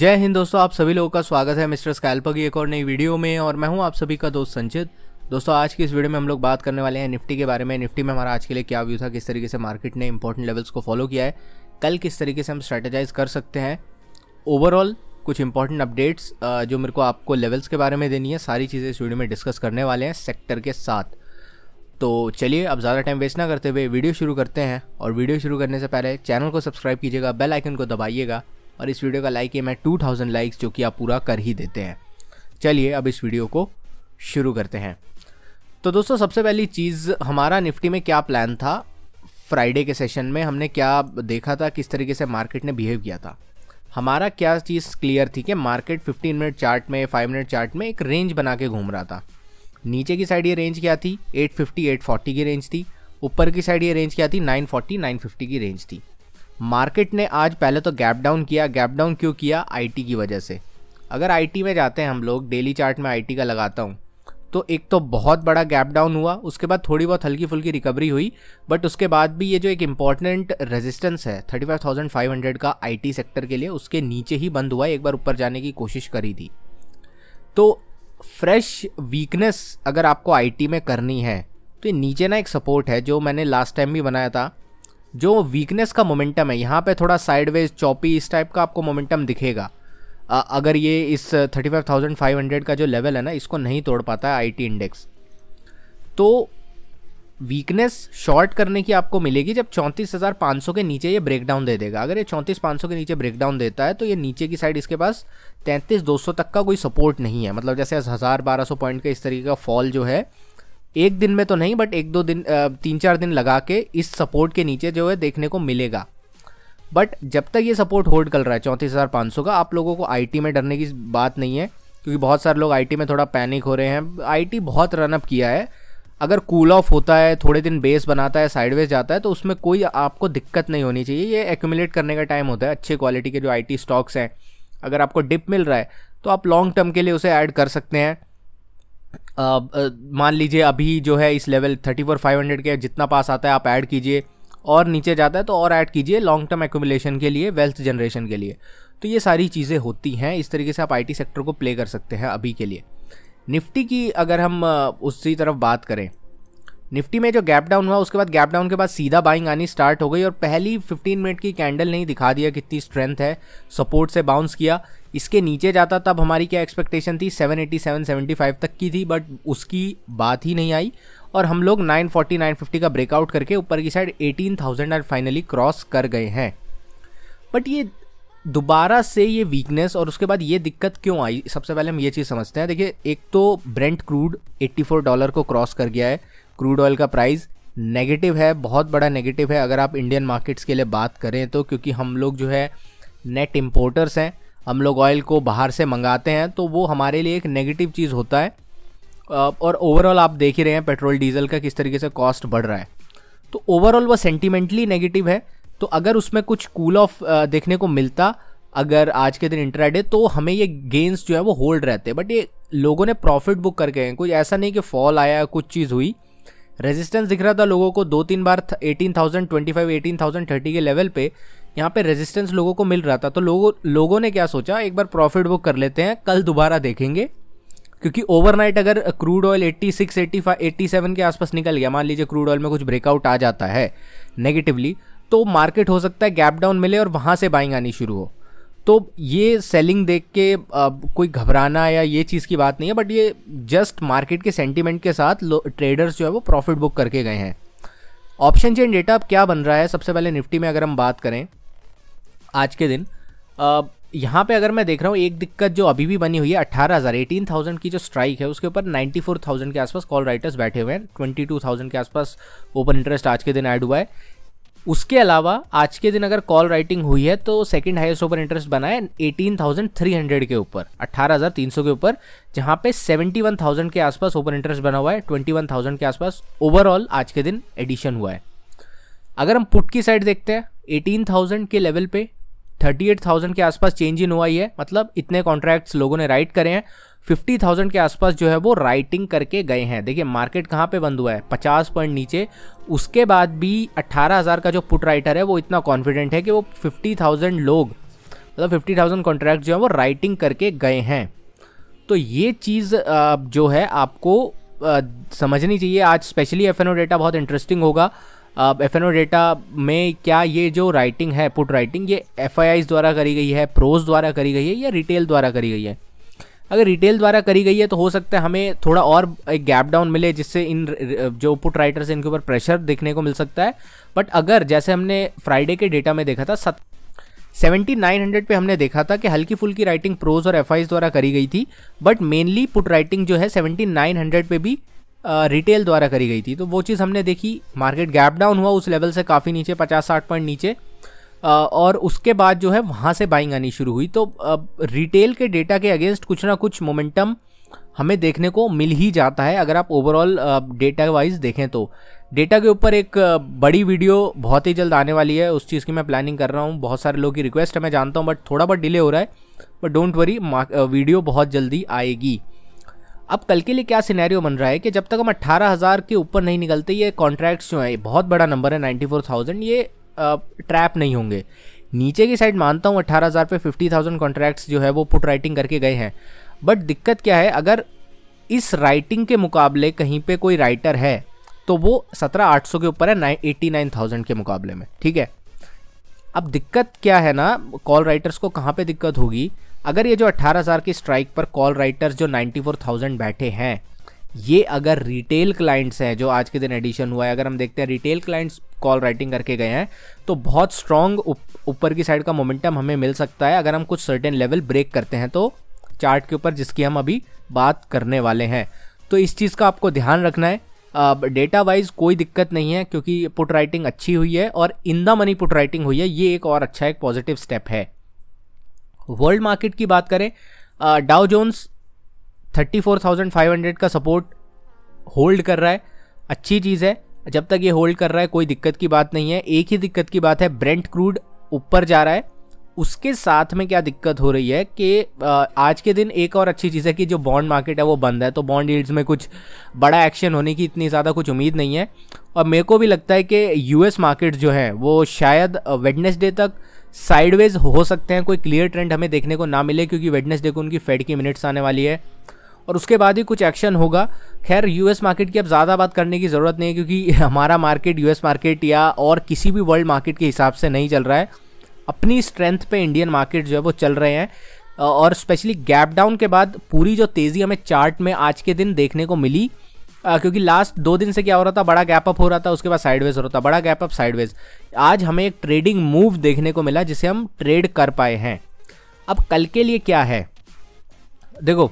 जय हिंद दोस्तों आप सभी लोगों का स्वागत है मिस्टर स्कैल्पर की एक और नई वीडियो में और मैं हूं आप सभी का दोस्त संचित दोस्तों आज की इस वीडियो में हम लोग बात करने वाले हैं निफ्टी के बारे में निफ्टी में हमारा आज के लिए क्या व्यू था किस तरीके से मार्केट ने इंपॉर्टेंट लेवल्स को फॉलो किया है कल किस तरीके से हम स्ट्रेटेजाइज कर सकते हैं ओवरऑल कुछ इंपॉर्टेंट अपडेट्स जो मेरे को आपको लेवल्स के बारे में देनी है सारी चीज़ें इस वीडियो में डिस्कस करने वाले हैं सेक्टर के साथ तो चलिए अब ज़्यादा टाइम वेस्ट ना करते हुए वीडियो शुरू करते हैं और वीडियो शुरू करने से पहले चैनल को सब्सक्राइब कीजिएगा बेल आइकन को दबाइएगा और इस वीडियो का लाइक ये मैं टू थाउजेंड लाइक्स जो कि आप पूरा कर ही देते हैं चलिए अब इस वीडियो को शुरू करते हैं तो दोस्तों सबसे पहली चीज़ हमारा निफ्टी में क्या प्लान था फ्राइडे के सेशन में हमने क्या देखा था किस तरीके से मार्केट ने बिहेव किया था हमारा क्या चीज़ क्लियर थी कि मार्केट 15 मिनट चार्ट में 5 मिनट चार्ट में एक रेंज बना के घूम रहा था नीचे की साइड ये रेंज क्या थी 850 840 की रेंज थी ऊपर की साइड ये रेंज क्या थी 940 950 की रेंज थी मार्केट ने आज पहले तो गैप डाउन किया गैप डाउन क्यों किया आईटी की वजह से अगर आईटी में जाते हैं हम लोग डेली चार्ट में आईटी का लगाता हूँ तो एक तो बहुत बड़ा गैप डाउन हुआ उसके बाद थोड़ी बहुत हल्की फुल्की रिकवरी हुई बट उसके बाद भी ये जो एक इम्पॉर्टेंट रेजिस्टेंस है 35,500 का आईटी सेक्टर के लिए उसके नीचे ही बंद हुआ एक बार ऊपर जाने की कोशिश करी थी तो फ्रेश वीकनेस अगर आपको आईटी में करनी है तो नीचे ना एक सपोर्ट है जो मैंने लास्ट टाइम भी बनाया था जो वीकनेस का मोमेंटम है यहाँ पे थोड़ा साइडवेज चौपी इस टाइप का आपको मोमेंटम दिखेगा आ, अगर ये इस 35,500 का जो लेवल है ना इसको नहीं तोड़ पाता है आईटी इंडेक्स तो वीकनेस शॉर्ट करने की आपको मिलेगी जब 34,500 के नीचे ये ब्रेकडाउन दे देगा अगर ये 34,500 के नीचे ब्रेकडाउन देता है तो ये नीचे की साइड इसके पास 33,200 तक का कोई सपोर्ट नहीं है मतलब जैसे हज़ार बारह पॉइंट का इस तरीके का फॉल जो है एक दिन में तो नहीं बट एक दो दिन तीन चार दिन लगा के इस सपोर्ट के नीचे जो है देखने को मिलेगा बट जब तक ये सपोर्ट होल्ड कर रहा है चौंतीस हज़ार पाँच सौ का आप लोगों को आईटी में डरने की बात नहीं है क्योंकि बहुत सारे लोग आईटी में थोड़ा पैनिक हो रहे हैं आईटी बहुत रनअप किया है अगर कूल ऑफ होता है थोड़े दिन बेस बनाता है साइडवेज जाता है तो उसमें कोई आपको दिक्कत नहीं होनी चाहिए ये एक्यूमुलेट करने का टाइम होता है अच्छे क्वालिटी के जो आई स्टॉक्स हैं अगर आपको डिप मिल रहा है तो आप लॉन्ग टर्म के लिए उसे ऐड कर सकते हैं मान लीजिए अभी जो है इस level thirty four five hundred के जितना पास आता है आप ऐड कीजिए और नीचे जाता है तो और ऐड कीजिए लॉन्ग टर्म एकोमुलेशन के लिए वेल्थ जनरेशन के लिए तो ये सारी चीज़ें होती हैं इस तरीके से आप आईटी सेक्टर को प्ले कर सकते हैं अभी के लिए निफ्टी की अगर हम उसी तरफ बात करें निफ्टी में जो गैप डाउन हुआ उसके बाद गैप डाउन के बाद सीधा बाइंग आनी स्टार्ट हो गई और पहली 15 मिनट की कैंडल नहीं दिखा दिया कितनी स्ट्रेंथ है सपोर्ट से बाउंस किया इसके नीचे जाता तब हमारी क्या एक्सपेक्टेशन थी 787 75 तक की थी बट उसकी बात ही नहीं आई और हम लोग 940 950 का ब्रेकआउट करके ऊपर की साइड 18,000 और फाइनली क्रॉस कर गए हैं बट ये दोबारा से ये वीकनेस और उसके बाद ये दिक्कत क्यों आई सबसे पहले हम ये चीज़ समझते हैं देखिए एक तो ब्रेंट क्रूड 84 डॉलर को क्रॉस कर गया है क्रूड ऑयल का प्राइस नेगेटिव है बहुत बड़ा नेगेटिव है अगर आप इंडियन मार्केट्स के लिए बात करें तो क्योंकि हम लोग जो है नेट इम्पोर्टर्स हैं हम लोग ऑयल को बाहर से मंगाते हैं तो वो हमारे लिए एक नेगेटिव चीज़ होता है और ओवरऑल आप देख ही रहे हैं पेट्रोल डीजल का किस तरीके से कॉस्ट बढ़ रहा है तो ओवरऑल वह सेंटिमेंटली नेगेटिव है तो अगर उसमें कुछ कूल ऑफ देखने को मिलता अगर आज के दिन इंट्राडे तो हमें ये गेंस जो है वो होल्ड रहते बट ये लोगों ने प्रॉफिट बुक करके हैं कुछ ऐसा नहीं कि फॉल आया कुछ चीज़ हुई रेजिस्टेंस दिख रहा था लोगों को दो तीन बार eighteen thousand twenty five eighteen thousand thirty के लेवल पे यहाँ पे रेजिस्टेंस लोगों को मिल रहा था तो लोगों लोगों ने क्या सोचा एक बार प्रॉफिट बुक कर लेते हैं कल दोबारा देखेंगे क्योंकि ओवरनाइट अगर क्रूड ऑयल 86, 85, 87 के आसपास निकल गया मान लीजिए क्रूड ऑयल में कुछ ब्रेकआउट आ जाता है नेगेटिवली तो मार्केट हो सकता है गैप डाउन मिले और वहाँ से बाइंग आनी शुरू हो तो ये सेलिंग देख के कोई घबराना या ये चीज़ की बात नहीं है बट ये जस्ट मार्केट के सेंटिमेंट के साथ ट्रेडर्स जो है वो प्रॉफिट बुक करके गए हैं ऑप्शन चेन डेटा अब क्या बन रहा है सबसे पहले निफ्टी में अगर हम बात करें आज के दिन यहाँ पे अगर मैं देख रहा हूँ एक दिक्कत जो अभी भी बनी हुई है अट्ठारह हज़ार एटीन थाउजेंड की जो स्ट्राइक है उसके ऊपर नाइन्टी फोर थाउजेंड के आसपास कॉल राइटर्स बैठे हुए हैं ट्वेंटी टू थाउजेंड के आसपास ओपन इंटरेस्ट आज के दिन ऐड हुआ है उसके अलावा आज के दिन अगर कॉल राइटिंग हुई है तो सेकंड हाईएस्ट ओपन इंटरेस्ट बना है हंड्रेड के ऊपर अट्ठारह हज़ार तीन सौ के ऊपर जहां पे सेवेंटी वन थाउजेंड के आसपास ओपन इंटरेस्ट बना हुआ है ट्वेंटी वन थाउजेंड के आसपास ओवरऑल आज के दिन एडिशन हुआ है अगर हम पुट की साइड देखते हैं थाउजेंड के लेवल पे थर्टी एट थाउजेंड के आसपास चेंज इन हुआ ही है मतलब इतने कॉन्ट्रैक्ट्स लोगों ने राइट करे हैं फिफ्टी थाउजेंड के आसपास जो है वो राइटिंग करके गए हैं देखिए मार्केट कहाँ पे बंद हुआ है पचास पॉइंट नीचे उसके बाद भी अट्ठारह हज़ार का जो पुट राइटर है वो इतना कॉन्फिडेंट है कि वो फिफ्टी थाउजेंड लोग मतलब फिफ्टी थाउजेंड कॉन्ट्रैक्ट जो है वो राइटिंग करके गए हैं तो ये चीज़ जो है आपको समझनी चाहिए आज स्पेशली एफ डेटा बहुत इंटरेस्टिंग होगा एफ एन ओ डेटा में क्या ये जो राइटिंग है पुट राइटिंग ये एफ आई आईज द्वारा करी गई है प्रोज द्वारा करी गई है या रिटेल द्वारा करी गई है अगर रिटेल द्वारा करी गई है तो हो सकता है हमें थोड़ा और एक गैप डाउन मिले जिससे इन जो पुट राइटर्स इनके ऊपर प्रेशर देखने को मिल सकता है बट अगर जैसे हमने फ्राइडे के डेटा में देखा था सत सेवेंटी नाइन हंड्रेड पर हमने देखा था कि हल्की फुल्की राइटिंग प्रोज और एफ द्वारा करी गई थी बट मेनली पुट राइटिंग जो है सेवेंटी नाइन हंड्रेड पर भी रिटेल द्वारा करी गई थी तो वो चीज़ हमने देखी मार्केट गैप डाउन हुआ उस लेवल से काफ़ी नीचे पचास साठ पॉइंट नीचे और उसके बाद जो है वहाँ से बाइंग आनी शुरू हुई तो रिटेल के डेटा के अगेंस्ट कुछ ना कुछ मोमेंटम हमें देखने को मिल ही जाता है अगर आप ओवरऑल डेटा वाइज देखें तो डेटा के ऊपर एक बड़ी वीडियो बहुत ही जल्द आने वाली है उस चीज़ की मैं प्लानिंग कर रहा हूँ बहुत सारे लोगों की रिक्वेस्ट है मैं जानता हूँ बट थोड़ा बहुत डिले हो रहा है बट डोंट वरी वीडियो बहुत जल्दी आएगी अब कल के लिए क्या सिनेरियो बन रहा है कि जब तक हम अट्ठारह हज़ार के ऊपर नहीं निकलते ये कॉन्ट्रैक्ट्स जो हैं बहुत बड़ा नंबर है नाइन्टी फोर थाउजेंड ये ट्रैप नहीं होंगे नीचे की साइड मानता हूँ अट्ठारह पर पे थाउजेंड कॉन्ट्रैक्ट्स जो है वो पुट राइटिंग करके गए हैं बट दिक्कत क्या है अगर इस राइटिंग के मुकाबले कहीं पर कोई राइटर है तो वो सत्रह आठ सौ के ऊपर है नाइन एट्टी नाइन थाउजेंड के मुकाबले में ठीक है अब दिक्कत क्या है ना कॉल राइटर्स को कहाँ पे दिक्कत होगी अगर ये जो 18,000 की स्ट्राइक पर कॉल राइटर्स जो 94,000 बैठे हैं ये अगर रिटेल क्लाइंट्स हैं जो आज के दिन एडिशन हुआ है अगर हम देखते हैं रिटेल क्लाइंट्स कॉल राइटिंग करके गए हैं तो बहुत स्ट्रॉन्ग ऊपर की साइड का मोमेंटम हमें मिल सकता है अगर हम कुछ सर्टेन लेवल ब्रेक करते हैं तो चार्ट के ऊपर जिसकी हम अभी बात करने वाले हैं तो इस चीज़ का आपको ध्यान रखना है डेटा वाइज कोई दिक्कत नहीं है क्योंकि पुट राइटिंग अच्छी हुई है और in the money put writing हुई है ये एक और अच्छा एक पॉजिटिव स्टेप है वर्ल्ड मार्केट की बात करें डाउ जोन्स हंड्रेड का सपोर्ट होल्ड कर रहा है अच्छी चीज़ है जब तक ये होल्ड कर रहा है कोई दिक्कत की बात नहीं है एक ही दिक्कत की बात है ब्रेंट क्रूड ऊपर जा रहा है उसके साथ में क्या दिक्कत हो रही है कि आज के दिन एक और अच्छी चीज़ है कि जो बॉन्ड मार्केट है वो बंद है तो बॉन्ड डील्स में कुछ बड़ा एक्शन होने की इतनी ज़्यादा कुछ उम्मीद नहीं है और मेरे को भी लगता है कि यूएस मार्केट जो हैं वो शायद वेडनेसडे तक साइडवेज हो सकते हैं कोई क्लियर ट्रेंड हमें देखने को ना मिले क्योंकि वेडनेसडे को उनकी फेड की मिनट्स आने वाली है और उसके बाद ही कुछ एक्शन होगा खैर यूएस मार्केट की अब ज़्यादा बात करने की ज़रूरत नहीं है क्योंकि हमारा मार्केट यूएस मार्केट या और किसी भी वर्ल्ड मार्केट के हिसाब से नहीं चल रहा है अपनी स्ट्रेंथ पे इंडियन मार्केट जो है वो चल रहे हैं और स्पेशली गैप डाउन के बाद पूरी जो तेज़ी हमें चार्ट में आज के दिन देखने को मिली आ, क्योंकि लास्ट दो दिन से क्या हो रहा था बड़ा गैप अप हो रहा था उसके बाद साइडवेज हो रहा था बड़ा गैप अप साइडवेज आज हमें एक ट्रेडिंग मूव देखने को मिला जिसे हम ट्रेड कर पाए हैं अब कल के लिए क्या है देखो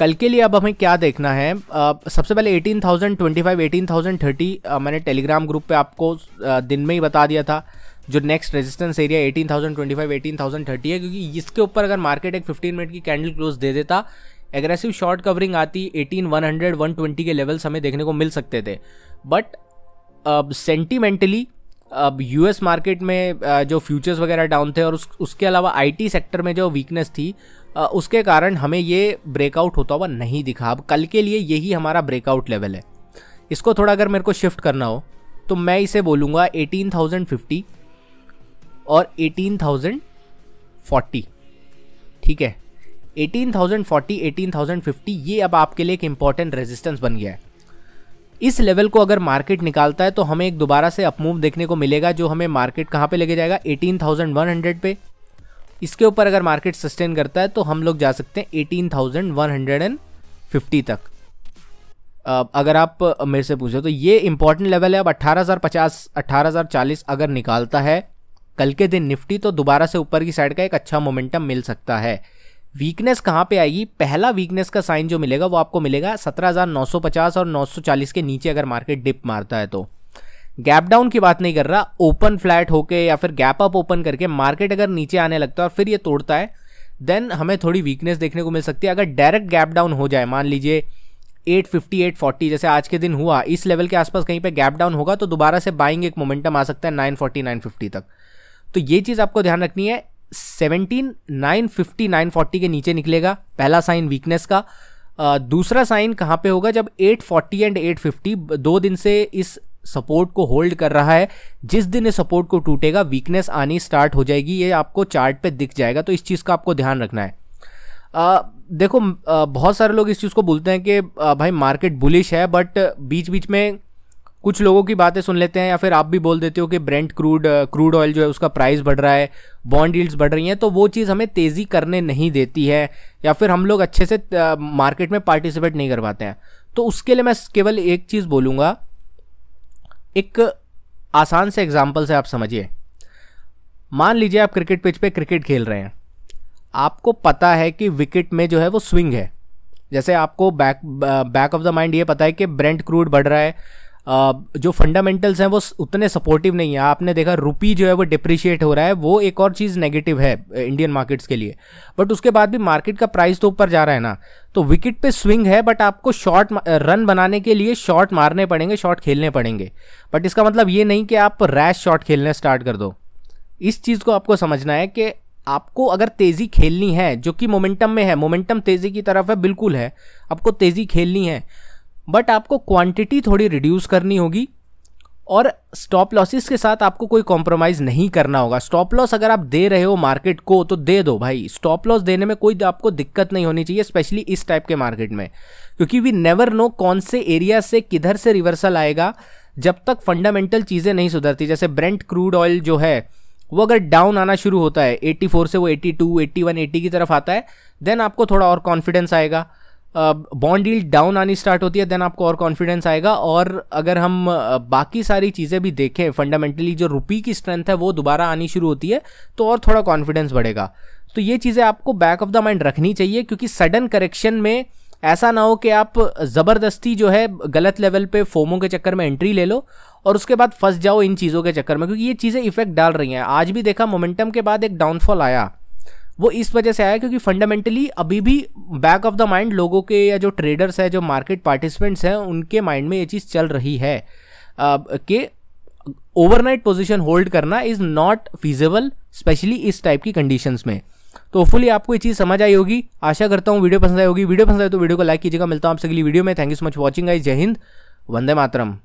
कल के लिए अब हमें क्या देखना है आ, सबसे पहले 18,025, 18,030 थर्टी मैंने टेलीग्राम ग्रुप पे आपको आ, दिन में ही बता दिया था जो नेक्स्ट रेजिस्टेंस एरिया 18,025, 18,030 है क्योंकि इसके ऊपर अगर मार्केट एक 15 मिनट की कैंडल क्लोज दे देता एग्रेसिव शॉर्ट कवरिंग आती 18 100 120 के लेवल्स हमें देखने को मिल सकते थे बट अब सेंटिमेंटली अब यूएस मार्केट में जो फ्यूचर्स वगैरह डाउन थे और उस, उसके अलावा आईटी सेक्टर में जो वीकनेस थी उसके कारण हमें ये ब्रेकआउट होता हुआ नहीं दिखा अब कल के लिए यही हमारा ब्रेकआउट लेवल है इसको थोड़ा अगर मेरे को शिफ्ट करना हो तो मैं इसे बोलूँगा फिफ्टी और फोर्टी ठीक है 18,040, 18,050 ये अब आपके लिए एक इंपॉर्टेंट रेजिस्टेंस बन गया है इस लेवल को अगर मार्केट निकालता है तो हमें एक दोबारा से अपमूव देखने को मिलेगा जो हमें मार्केट कहाँ पे लेके जाएगा 18,100 पे इसके ऊपर अगर मार्केट सस्टेन करता है तो हम लोग जा सकते हैं 18,150 तक अगर आप मेरे से पूछो तो ये इंपॉर्टेंट लेवल है अब 18,050 18,040 अगर निकालता है कल के दिन निफ्टी तो दोबारा से ऊपर की साइड का एक अच्छा मोमेंटम मिल सकता है वीकनेस कहाँ पे आएगी पहला वीकनेस का साइन जो मिलेगा वो आपको मिलेगा 17,950 और 940 के नीचे अगर मार्केट डिप मारता है तो गैप डाउन की बात नहीं कर रहा ओपन फ्लैट होके या फिर गैप अप ओपन करके मार्केट अगर नीचे आने लगता है और फिर ये तोड़ता है देन हमें थोड़ी वीकनेस देखने को मिल सकती है अगर डायरेक्ट गैप डाउन हो जाए मान लीजिए 850, 840 जैसे आज के दिन हुआ इस लेवल के आसपास कहीं पे गैप डाउन होगा तो दोबारा से बाइंग एक मोमेंटम आ सकता है 940, 950 तक तो ये चीज़ आपको ध्यान रखनी है seventeen nine fifty nine forty के नीचे निकलेगा पहला साइन वीकनेस का दूसरा साइन कहाँ पे होगा जब eight forty and eight fifty दो दिन से इस सपोर्ट को होल्ड कर रहा है जिस दिन ये सपोर्ट को टूटेगा वीकनेस आनी स्टार्ट हो जाएगी ये आपको चार्ट पे दिख जाएगा तो इस चीज़ का आपको ध्यान रखना है आ, देखो बहुत सारे लोग इस चीज़ को बोलते हैं कि भाई मार्केट बुलिश है बट बीच बीच में कुछ लोगों की बातें सुन लेते हैं या फिर आप भी बोल देते हो कि ब्रेंट क्रूड क्रूड ऑयल जो है उसका प्राइस बढ़ रहा है बॉन्ड डील्स बढ़ रही हैं तो वो चीज़ हमें तेज़ी करने नहीं देती है या फिर हम लोग अच्छे से मार्केट uh, में पार्टिसिपेट नहीं कर पाते हैं तो उसके लिए मैं केवल एक चीज़ बोलूँगा एक आसान से एग्जाम्पल से आप समझिए मान लीजिए आप क्रिकेट पिच पे क्रिकेट खेल रहे हैं आपको पता है कि विकेट में जो है वो स्विंग है जैसे आपको back back of the mind ये पता है कि ब्रेंट क्रूड बढ़ रहा है जो फंडामेंटल्स हैं वो उतने सपोर्टिव नहीं है आपने देखा रुपी जो है वो डिप्रिशिएट हो रहा है वो एक और चीज़ नेगेटिव है इंडियन मार्केट्स के लिए बट उसके बाद भी मार्केट का प्राइस तो ऊपर जा रहा है ना तो विकेट पे स्विंग है बट आपको शॉट रन बनाने के लिए शॉट मारने पड़ेंगे शॉट खेलने पड़ेंगे बट इसका मतलब ये नहीं कि आप रैश शॉट खेलने स्टार्ट कर दो इस चीज़ को आपको समझना है कि आपको अगर तेज़ी खेलनी है जो कि मोमेंटम में है मोमेंटम तेज़ी की तरफ है बिल्कुल है आपको तेज़ी खेलनी है बट आपको क्वांटिटी थोड़ी रिड्यूस करनी होगी और स्टॉप लॉसेस के साथ आपको कोई कॉम्प्रोमाइज़ नहीं करना होगा स्टॉप लॉस अगर आप दे रहे हो मार्केट को तो दे दो भाई स्टॉप लॉस देने में कोई आपको दिक्कत नहीं होनी चाहिए स्पेशली इस टाइप के मार्केट में क्योंकि वी नेवर नो कौन से एरिया से किधर से रिवर्सल आएगा जब तक फंडामेंटल चीज़ें नहीं सुधरती जैसे ब्रेंट क्रूड ऑयल जो है वो अगर डाउन आना शुरू होता है 84 से वो 82, 81, 80 की तरफ आता है देन आपको थोड़ा और कॉन्फिडेंस आएगा बॉन्ड डील डाउन आनी स्टार्ट होती है देन आपको और कॉन्फिडेंस आएगा और अगर हम बाकी सारी चीज़ें भी देखें फंडामेंटली जो रुपी की स्ट्रेंथ है वो दोबारा आनी शुरू होती है तो और थोड़ा कॉन्फिडेंस बढ़ेगा तो ये चीज़ें आपको बैक ऑफ द माइंड रखनी चाहिए क्योंकि सडन करेक्शन में ऐसा ना हो कि आप ज़बरदस्ती जो है गलत लेवल पे फोमो के चक्कर में एंट्री ले लो और उसके बाद फंस जाओ इन चीज़ों के चक्कर में क्योंकि ये चीज़ें इफेक्ट डाल रही हैं आज भी देखा मोमेंटम के बाद एक डाउनफॉल आया वो इस वजह से आया क्योंकि फंडामेंटली अभी भी बैक ऑफ द माइंड लोगों के या जो ट्रेडर्स हैं जो मार्केट पार्टिसिपेंट्स हैं उनके माइंड में ये चीज़ चल रही है कि ओवरनाइट पोजीशन होल्ड करना इज़ नॉट फीजेबल स्पेशली इस टाइप की कंडीशंस में तो होपफुली आपको ये चीज़ समझ आई होगी आशा करता हूँ वीडियो पसंद आई होगी वीडियो पसंद आए तो वीडियो को लाइक कीजिएगा मिलता हूँ आपसे अगली वीडियो में thank you so much watching आई जय हिंद वंदे मातरम